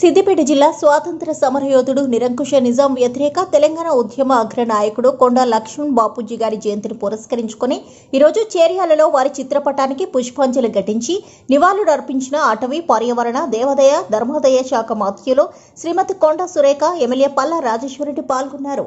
సిద్దిపేట జిల్లా స్వాతంత్ర సమరయోధుడు నిరంకుశ నిజాం వ్యతిరేక తెలంగాణ ఉద్యమ అగ్ర నాయకుడు కొండా లక్ష్మణ్ బాపూజీ గారి జయంతిని పురస్కరించుకుని ఈరోజు చేర్యాలలో వారి చిత్రపటానికి పుష్పాంజలి ఘటించి నివాళులు అర్పించిన అటవీ పర్యావరణ దేవదయ ధర్మోదయ శాఖ మాత్యులు శ్రీమతి కొండా సురేఖ ఎమ్మెల్యే పల్లా రాజేశ్వరరెడ్డి పాల్గొన్నారు